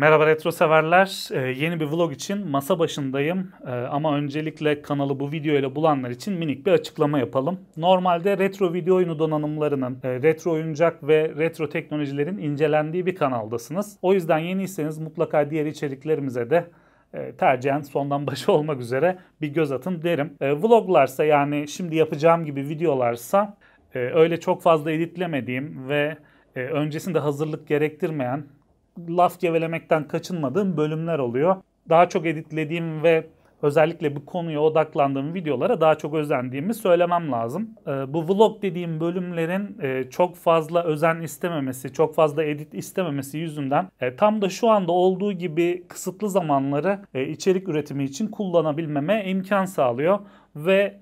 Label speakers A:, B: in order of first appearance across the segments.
A: Merhaba retro severler. Ee, yeni bir vlog için masa başındayım. Ee, ama öncelikle kanalı bu video ile bulanlar için minik bir açıklama yapalım. Normalde retro video oyunu donanımlarının, e, retro oyuncak ve retro teknolojilerin incelendiği bir kanaldasınız. O yüzden yeniyseniz mutlaka diğer içeriklerimize de e, tercihen sondan başa olmak üzere bir göz atın derim. E, vloglarsa yani şimdi yapacağım gibi videolarsa e, öyle çok fazla editlemediğim ve e, öncesinde hazırlık gerektirmeyen laf gevelemekten kaçınmadığım bölümler oluyor. Daha çok editlediğim ve özellikle bu konuya odaklandığım videolara daha çok özendiğimi söylemem lazım. Ee, bu vlog dediğim bölümlerin e, çok fazla özen istememesi, çok fazla edit istememesi yüzünden e, tam da şu anda olduğu gibi kısıtlı zamanları e, içerik üretimi için kullanabilmeme imkan sağlıyor ve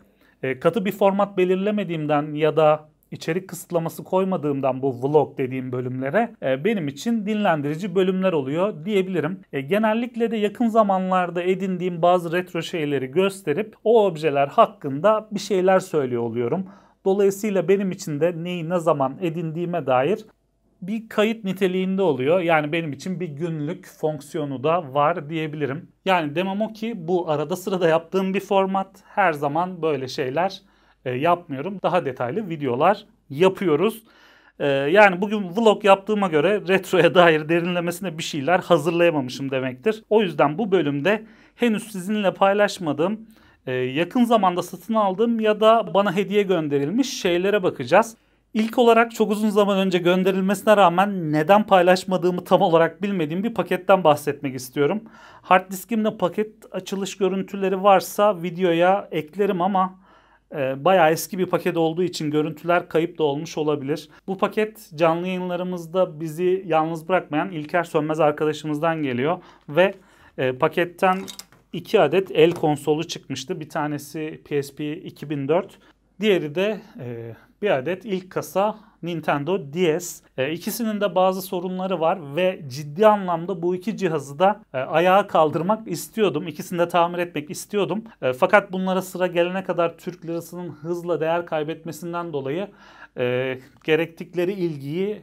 A: katı bir format belirlemediğimden ya da içerik kısıtlaması koymadığımdan bu vlog dediğim bölümlere e, benim için dinlendirici bölümler oluyor diyebilirim. E, genellikle de yakın zamanlarda edindiğim bazı retro şeyleri gösterip o objeler hakkında bir şeyler söylüyor oluyorum. Dolayısıyla benim için de neyi ne zaman edindiğime dair bir kayıt niteliğinde oluyor. Yani benim için bir günlük fonksiyonu da var diyebilirim. Yani demem o ki bu arada sırada yaptığım bir format. Her zaman böyle şeyler e, yapmıyorum. Daha detaylı videolar yapıyoruz. E, yani bugün vlog yaptığıma göre retroya dair derinlemesine bir şeyler hazırlayamamışım demektir. O yüzden bu bölümde henüz sizinle paylaşmadığım, e, yakın zamanda satın aldığım ya da bana hediye gönderilmiş şeylere bakacağız. İlk olarak çok uzun zaman önce gönderilmesine rağmen neden paylaşmadığımı tam olarak bilmediğim bir paketten bahsetmek istiyorum. Hard diskimde paket açılış görüntüleri varsa videoya eklerim ama ee, bayağı eski bir paket olduğu için görüntüler kayıp da olmuş olabilir. Bu paket canlı yayınlarımızda bizi yalnız bırakmayan İlker Sönmez arkadaşımızdan geliyor ve e, paketten iki adet el konsolu çıkmıştı. Bir tanesi PSP 2004, diğeri de e, bir adet ilk kasa Nintendo DS. E, ikisinin de bazı sorunları var ve ciddi anlamda bu iki cihazı da e, ayağa kaldırmak istiyordum. İkisini de tamir etmek istiyordum. E, fakat bunlara sıra gelene kadar Türk lirasının hızla değer kaybetmesinden dolayı e, gerektikleri ilgiyi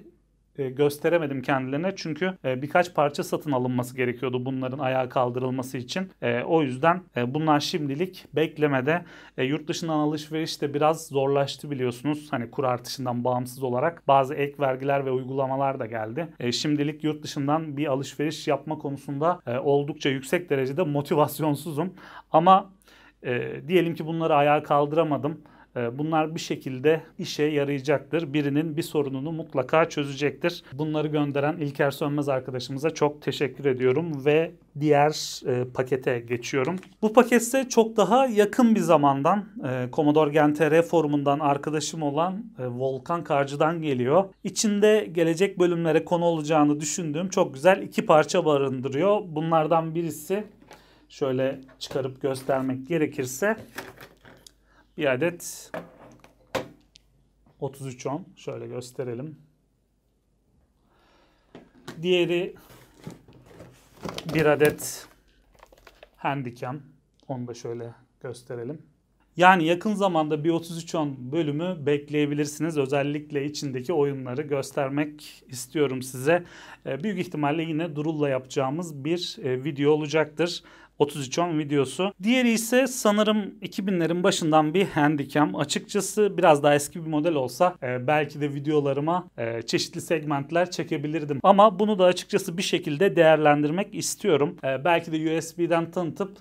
A: e, gösteremedim kendilerine. Çünkü e, birkaç parça satın alınması gerekiyordu bunların ayağa kaldırılması için. E, o yüzden bunlar şimdilik beklemede. Yurt dışından alışveriş de biraz zorlaştı biliyorsunuz. Hani kur artışından bağımsız olarak bazı ek vergiler ve uygulamalar da geldi. Şimdilik yurt dışından bir alışveriş yapma konusunda oldukça yüksek derecede motivasyonsuzum. Ama diyelim ki bunları ayağa kaldıramadım ee, bunlar bir şekilde işe yarayacaktır. Birinin bir sorununu mutlaka çözecektir. Bunları gönderen İlker Sönmez arkadaşımıza çok teşekkür ediyorum ve diğer e, pakete geçiyorum. Bu pakette çok daha yakın bir zamandan e, Commodore Gen forumundan arkadaşım olan e, Volkan Karcı'dan geliyor. İçinde gelecek bölümlere konu olacağını düşündüğüm çok güzel iki parça barındırıyor. Bunlardan birisi şöyle çıkarıp göstermek gerekirse bir adet 33 on, Şöyle gösterelim. Diğeri bir adet handicam. Onu da şöyle gösterelim. Yani yakın zamanda bir 33 on bölümü bekleyebilirsiniz. Özellikle içindeki oyunları göstermek istiyorum size. Ee, büyük ihtimalle yine Durul'la yapacağımız bir e, video olacaktır. 33 10 videosu. Diğeri ise sanırım 2000'lerin başından bir Handycam. Açıkçası biraz daha eski bir model olsa e, belki de videolarıma e, çeşitli segmentler çekebilirdim. Ama bunu da açıkçası bir şekilde değerlendirmek istiyorum. E, belki de USB'den tanıtıp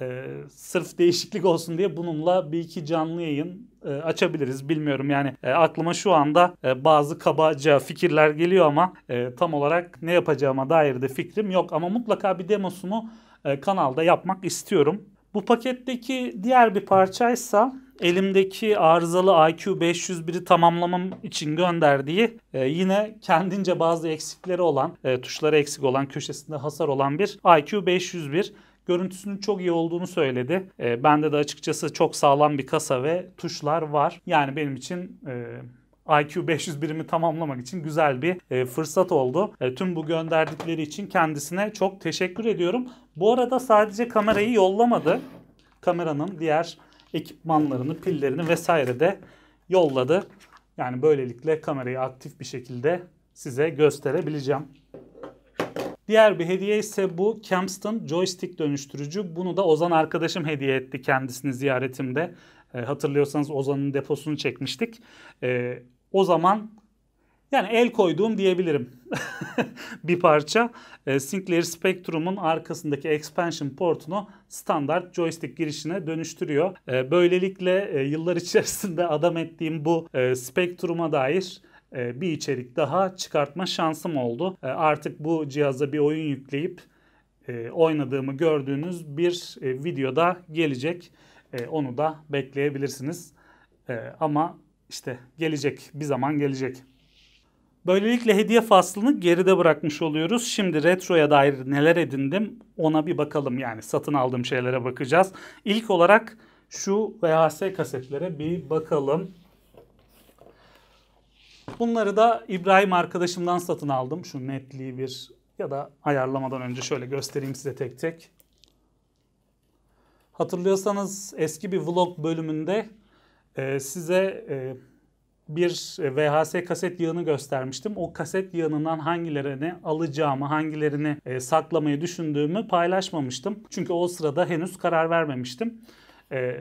A: e, sırf değişiklik olsun diye bununla bir iki canlı yayın e, açabiliriz. Bilmiyorum yani e, aklıma şu anda e, bazı kabaca fikirler geliyor ama e, tam olarak ne yapacağıma dair de fikrim yok. Ama mutlaka bir demosunu e, kanalda yapmak istiyorum. Bu paketteki diğer bir parçaysa elimdeki arızalı IQ501'i tamamlamam için gönderdiği e, yine kendince bazı eksikleri olan, e, tuşları eksik olan, köşesinde hasar olan bir IQ501. Görüntüsünün çok iyi olduğunu söyledi. E, bende de açıkçası çok sağlam bir kasa ve tuşlar var. Yani benim için e, IQ 500 birimi tamamlamak için güzel bir e, fırsat oldu. E, tüm bu gönderdikleri için kendisine çok teşekkür ediyorum. Bu arada sadece kamerayı yollamadı. Kameranın diğer ekipmanlarını, pillerini vesaire de yolladı. Yani böylelikle kamerayı aktif bir şekilde size gösterebileceğim. Diğer bir hediye ise bu Kempston joystick dönüştürücü. Bunu da Ozan arkadaşım hediye etti kendisini ziyaretimde. E, hatırlıyorsanız Ozan'ın deposunu çekmiştik. E, o zaman yani el koyduğum diyebilirim bir parça. E, Sinclair Spectrum'un arkasındaki expansion portunu standart joystick girişine dönüştürüyor. E, böylelikle e, yıllar içerisinde adam ettiğim bu e, Spectrum'a dair e, bir içerik daha çıkartma şansım oldu. E, artık bu cihaza bir oyun yükleyip e, oynadığımı gördüğünüz bir e, videoda gelecek. E, onu da bekleyebilirsiniz. E, ama işte gelecek bir zaman gelecek. Böylelikle hediye faslını geride bırakmış oluyoruz. Şimdi retroya dair neler edindim ona bir bakalım. Yani satın aldığım şeylere bakacağız. İlk olarak şu VHS kasetlere bir bakalım. Bunları da İbrahim arkadaşımdan satın aldım. Şu netliği bir ya da ayarlamadan önce şöyle göstereyim size tek tek. Hatırlıyorsanız eski bir vlog bölümünde ee, size e, bir VHS kaset yığını göstermiştim. O kaset yığınından hangilerini alacağımı, hangilerini e, saklamayı düşündüğümü paylaşmamıştım. Çünkü o sırada henüz karar vermemiştim. Ee,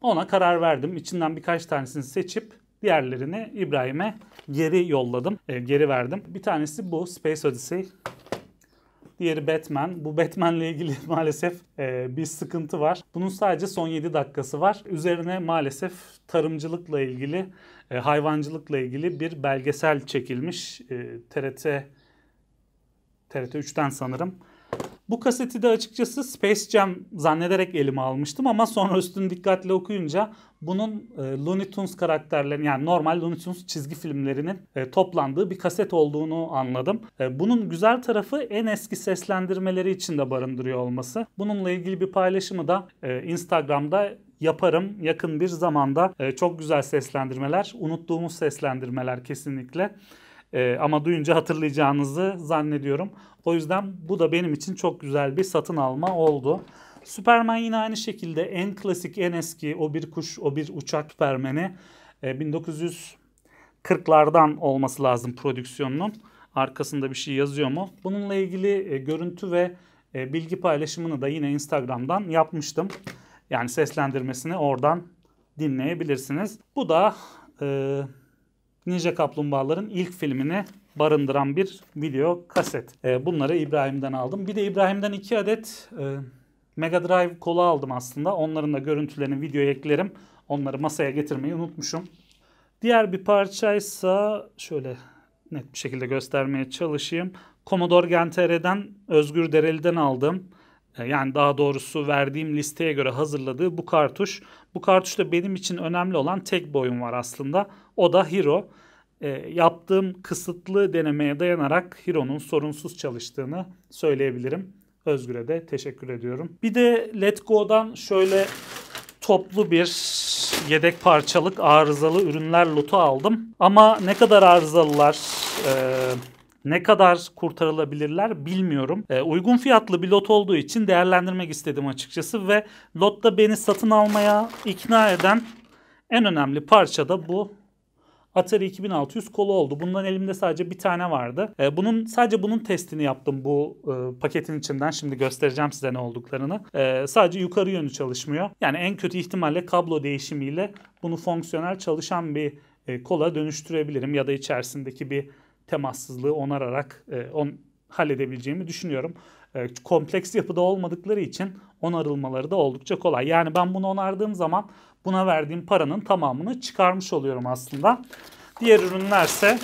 A: ona karar verdim. İçinden birkaç tanesini seçip diğerlerini İbrahim'e geri yolladım, ee, geri verdim. Bir tanesi bu Space Odyssey Diğeri Batman. Bu Batman'le ilgili maalesef e, bir sıkıntı var. Bunun sadece son 7 dakikası var. Üzerine maalesef tarımcılıkla ilgili, e, hayvancılıkla ilgili bir belgesel çekilmiş. E, TRT TRT 3'ten sanırım. Bu kaseti de açıkçası Space Jam zannederek elime almıştım ama sonra üstünü dikkatle okuyunca bunun e, Looney Tunes karakterlerinin yani normal Looney Tunes çizgi filmlerinin e, toplandığı bir kaset olduğunu anladım. E, bunun güzel tarafı en eski seslendirmeleri içinde barındırıyor olması. Bununla ilgili bir paylaşımı da e, Instagram'da yaparım yakın bir zamanda. E, çok güzel seslendirmeler, unuttuğumuz seslendirmeler kesinlikle. E, ama duyunca hatırlayacağınızı zannediyorum. O yüzden bu da benim için çok güzel bir satın alma oldu. Superman yine aynı şekilde en klasik en eski o bir kuş o bir uçak Superman'i 1940'lardan e, olması lazım prodüksiyonunun. Arkasında bir şey yazıyor mu? Bununla ilgili e, görüntü ve e, bilgi paylaşımını da yine Instagram'dan yapmıştım. Yani seslendirmesini oradan dinleyebilirsiniz. Bu da e, Ninja Kaplumbağaların ilk filmini barındıran bir video kaset. E, bunları İbrahim'den aldım. Bir de İbrahim'den iki adet e, Mega Drive kola aldım aslında. Onların da görüntülerini videoya eklerim. Onları masaya getirmeyi unutmuşum. Diğer bir parçaysa şöyle net bir şekilde göstermeye çalışayım. Commodore GenTR'den Özgür Dereli'den aldım. E, yani daha doğrusu verdiğim listeye göre hazırladığı bu kartuş. Bu kartuşta benim için önemli olan tek boyun var aslında. O da Hero e, yaptığım kısıtlı denemeye dayanarak Hiro'nun sorunsuz çalıştığını söyleyebilirim. Özgür'e de teşekkür ediyorum. Bir de Let Go'dan şöyle toplu bir yedek parçalık arızalı ürünler lotu aldım. Ama ne kadar arızalılar, e, ne kadar kurtarılabilirler bilmiyorum. E, uygun fiyatlı bir lot olduğu için değerlendirmek istedim açıkçası ve lotta beni satın almaya ikna eden en önemli parça da bu Atari 2600 kolu oldu. Bundan elimde sadece bir tane vardı. E, bunun sadece bunun testini yaptım bu e, paketin içinden. Şimdi göstereceğim size ne olduklarını. E, sadece yukarı yönü çalışmıyor. Yani en kötü ihtimalle kablo değişimiyle bunu fonksiyonel çalışan bir e, kola dönüştürebilirim ya da içerisindeki bir temassızlığı onararak e, on, halledebileceğimi düşünüyorum. E, kompleks yapıda olmadıkları için onarılmaları da oldukça kolay. Yani ben bunu onardığım zaman buna verdiğim paranın tamamını çıkarmış oluyorum aslında. Diğer ürünlerse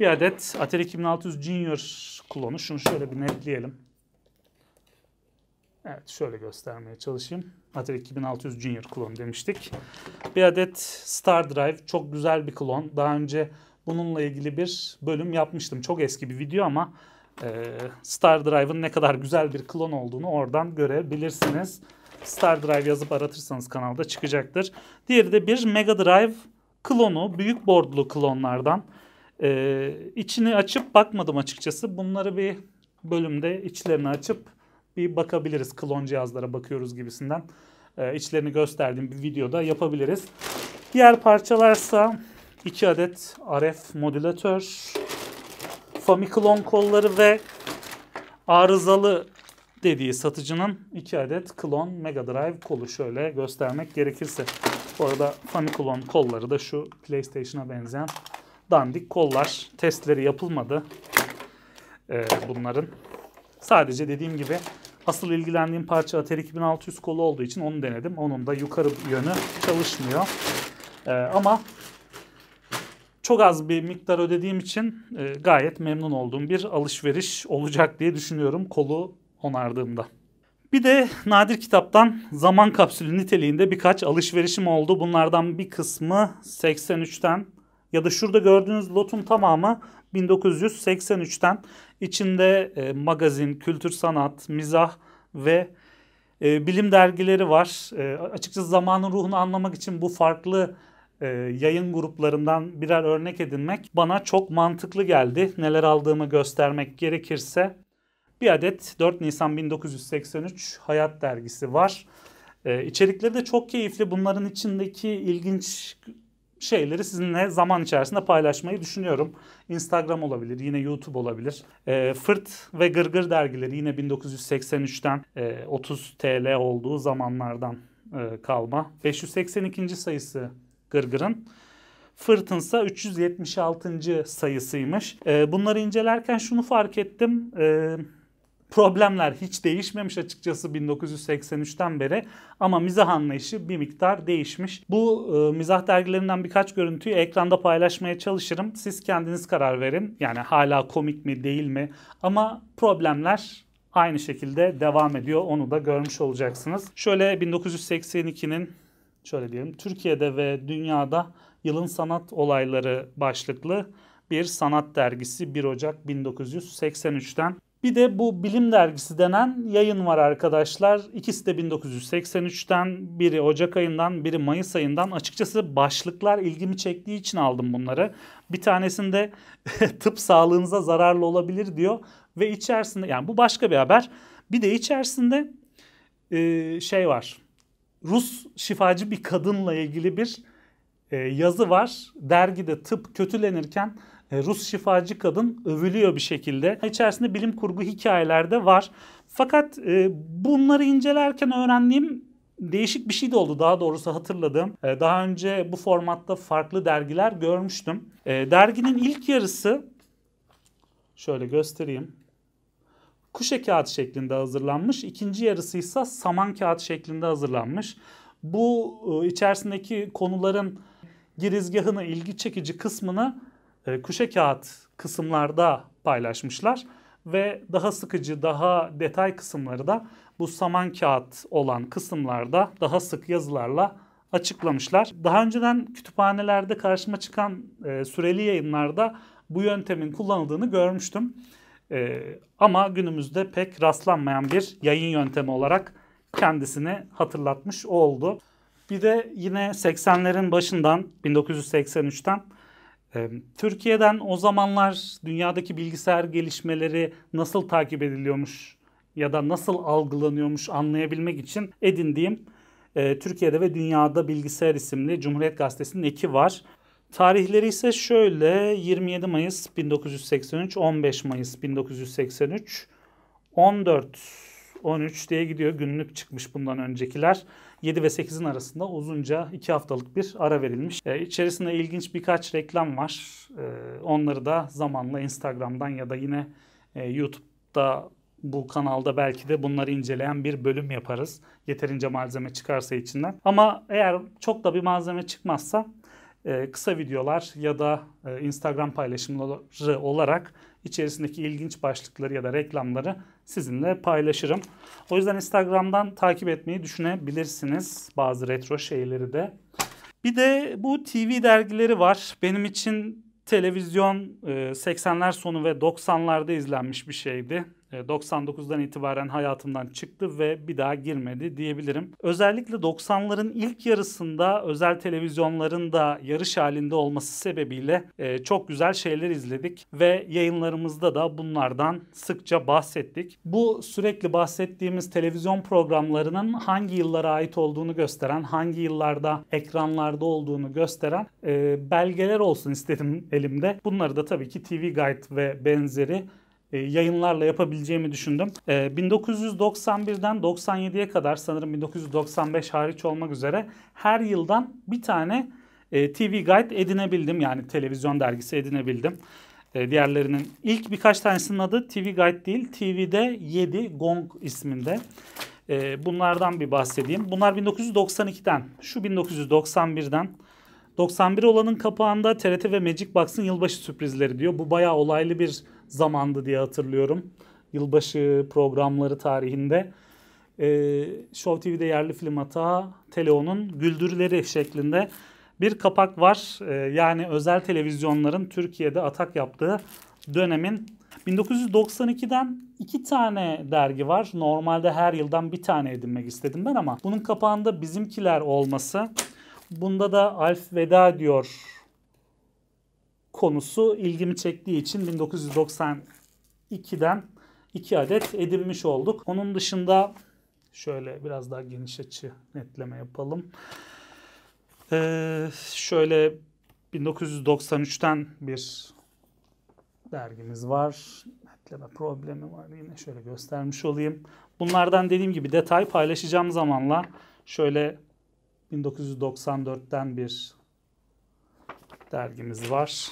A: bir adet Atari 2600 Junior klonu. Şunu şöyle bir netleyelim. Evet şöyle göstermeye çalışayım. Atari 2600 Junior klon demiştik. Bir adet Star Drive çok güzel bir klon. Daha önce bununla ilgili bir bölüm yapmıştım. Çok eski bir video ama e, Star Drive'ın ne kadar güzel bir klon olduğunu oradan görebilirsiniz. Star Drive yazıp aratırsanız kanalda çıkacaktır. Diğeri de bir Mega Drive klonu, büyük boardlu klonlardan. Ee, içini açıp bakmadım açıkçası. Bunları bir bölümde içlerini açıp bir bakabiliriz. Klon cihazlara bakıyoruz gibisinden. Ee, içlerini gösterdiğim bir videoda yapabiliriz. Diğer parçalarsa 2 adet RF modülatör, Famiclone kolları ve arızalı dediği satıcının 2 adet klon Mega Drive kolu şöyle göstermek gerekirse. Bu arada Famiclone kolları da şu PlayStation'a benzeyen dandik kollar. Testleri yapılmadı ee, bunların. Sadece dediğim gibi asıl ilgilendiğim parça Atari 2600 kolu olduğu için onu denedim. Onun da yukarı yönü çalışmıyor. Ee, ama çok az bir miktar ödediğim için e, gayet memnun olduğum bir alışveriş olacak diye düşünüyorum. Kolu onardığımda. Bir de nadir kitaptan zaman kapsülü niteliğinde birkaç alışverişim oldu. Bunlardan bir kısmı 83'ten ya da şurada gördüğünüz lotun tamamı 1983'ten. İçinde e, magazin, kültür sanat, mizah ve e, bilim dergileri var. E, açıkçası zamanın ruhunu anlamak için bu farklı e, yayın gruplarından birer örnek edinmek bana çok mantıklı geldi. Neler aldığımı göstermek gerekirse bir adet 4 Nisan 1983 Hayat dergisi var. Ee, içerikleri de çok keyifli. Bunların içindeki ilginç şeyleri sizinle zaman içerisinde paylaşmayı düşünüyorum. Instagram olabilir, yine YouTube olabilir. E, Fırt ve Gırgır dergileri yine 1983'ten e, 30 TL olduğu zamanlardan e, kalma. 582. sayısı Gırgır'ın. Fırtınsa 376. sayısıymış. E, bunları incelerken şunu fark ettim. E, Problemler hiç değişmemiş açıkçası 1983'ten beri ama mizah anlayışı bir miktar değişmiş. Bu e, mizah dergilerinden birkaç görüntüyü ekranda paylaşmaya çalışırım. Siz kendiniz karar verin. Yani hala komik mi değil mi ama problemler aynı şekilde devam ediyor. Onu da görmüş olacaksınız. Şöyle 1982'nin şöyle diyelim Türkiye'de ve dünyada yılın sanat olayları başlıklı bir sanat dergisi 1 Ocak 1983'ten bir de bu Bilim Dergisi denen yayın var arkadaşlar. İkisi de 1983'ten, biri Ocak ayından, biri Mayıs ayından. Açıkçası başlıklar ilgimi çektiği için aldım bunları. Bir tanesinde tıp sağlığınıza zararlı olabilir diyor ve içerisinde yani bu başka bir haber. Bir de içerisinde e, şey var. Rus şifacı bir kadınla ilgili bir e, yazı var. Dergide tıp kötülenirken e, Rus şifacı kadın övülüyor bir şekilde. İçerisinde bilim kurgu hikayeler de var. Fakat e, bunları incelerken öğrendiğim değişik bir şey de oldu daha doğrusu hatırladım. E, daha önce bu formatta farklı dergiler görmüştüm. Derginin ilk yarısı şöyle göstereyim. Kuşe kağıt şeklinde hazırlanmış. İkinci yarısı ise saman kağıt şeklinde hazırlanmış. Bu içerisindeki konuların girizgahını, ilgi çekici kısmını e, kuşe kağıt kısımlarda paylaşmışlar ve daha sıkıcı, daha detay kısımları da bu saman kağıt olan kısımlarda daha sık yazılarla açıklamışlar. Daha önceden kütüphanelerde karşıma çıkan e, süreli yayınlarda bu yöntemin kullanıldığını görmüştüm. E, ama günümüzde pek rastlanmayan bir yayın yöntemi olarak kendisini hatırlatmış oldu. Bir de yine 80'lerin başından 1983'ten ee, Türkiye'den o zamanlar dünyadaki bilgisayar gelişmeleri nasıl takip ediliyormuş ya da nasıl algılanıyormuş anlayabilmek için edindiğim e, Türkiye'de ve Dünyada Bilgisayar isimli Cumhuriyet Gazetesi'nin eki var. Tarihleri ise şöyle 27 Mayıs 1983, 15 Mayıs 1983, 14 13 diye gidiyor. Günlük çıkmış bundan öncekiler. 7 ve 8'in arasında uzunca 2 haftalık bir ara verilmiş. E, içerisinde ilginç birkaç reklam var. E, onları da zamanla Instagram'dan ya da yine e, YouTube'da bu kanalda belki de bunları inceleyen bir bölüm yaparız. Yeterince malzeme çıkarsa içinden. Ama eğer çok da bir malzeme çıkmazsa e, kısa videolar ya da e, Instagram paylaşımları olarak içerisindeki ilginç başlıkları ya da reklamları sizinle paylaşırım. O yüzden Instagram'dan takip etmeyi düşünebilirsiniz bazı retro şeyleri de. Bir de bu TV dergileri var. Benim için televizyon 80'ler e, sonu ve 90'larda izlenmiş bir şeydi. 99'dan e, itibaren hayatımdan çıktı ve bir daha girmedi diyebilirim. Özellikle 90'ların ilk yarısında özel televizyonların da yarış halinde olması sebebiyle e, çok güzel şeyler izledik ve yayınlarımızda da bunlardan sıkça bahsettik. Bu sürekli bahsettiğimiz televizyon programlarının hangi yıllara ait olduğunu gösteren, hangi yıllarda ekranlarda olduğunu gösteren e, belgeler olsun istedim elimde. Bunları da tabii ki TV Guide ve benzeri e, yayınlarla yapabileceğimi düşündüm. 1991'den e, 97'ye kadar sanırım 1995 hariç olmak üzere her yıldan bir tane e, TV Guide edinebildim. Yani televizyon dergisi edinebildim. Diğerlerinin ilk birkaç tanesinin adı TV Guide değil, TV'de 7 Gong isminde. Bunlardan bir bahsedeyim. Bunlar 1992'den, şu 1991'den 91 olanın kapağında TRT ve Magic Box'ın yılbaşı sürprizleri diyor. Bu bayağı olaylı bir zamandı diye hatırlıyorum. Yılbaşı programları tarihinde. Ee, Show TV'de yerli film hata, Teleon'un güldürüleri şeklinde bir kapak var. Ee, yani özel televizyonların Türkiye'de atak yaptığı dönemin 1992'den iki tane dergi var. Normalde her yıldan bir tane edinmek istedim ben ama bunun kapağında bizimkiler olması Bunda da Alf veda diyor konusu ilgimi çektiği için 1992'den iki adet edinmiş olduk. Onun dışında şöyle biraz daha geniş açı netleme yapalım. Ee, şöyle 1993'ten bir dergimiz var. Netleme problemi var yine şöyle göstermiş olayım. Bunlardan dediğim gibi detay paylaşacağım zamanla şöyle 1994'ten bir dergimiz var.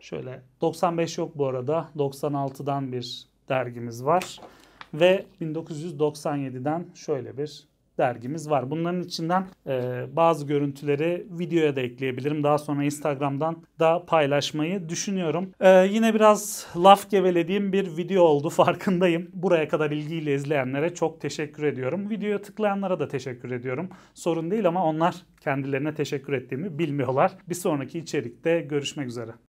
A: Şöyle 95 yok bu arada. 96'dan bir dergimiz var. Ve 1997'den şöyle bir dergimiz var. Bunların içinden e, bazı görüntüleri videoya da ekleyebilirim. Daha sonra Instagram'dan da paylaşmayı düşünüyorum. E, yine biraz laf gevelediğim bir video oldu farkındayım. Buraya kadar ilgiyle izleyenlere çok teşekkür ediyorum. Videoya tıklayanlara da teşekkür ediyorum. Sorun değil ama onlar kendilerine teşekkür ettiğimi bilmiyorlar. Bir sonraki içerikte görüşmek üzere.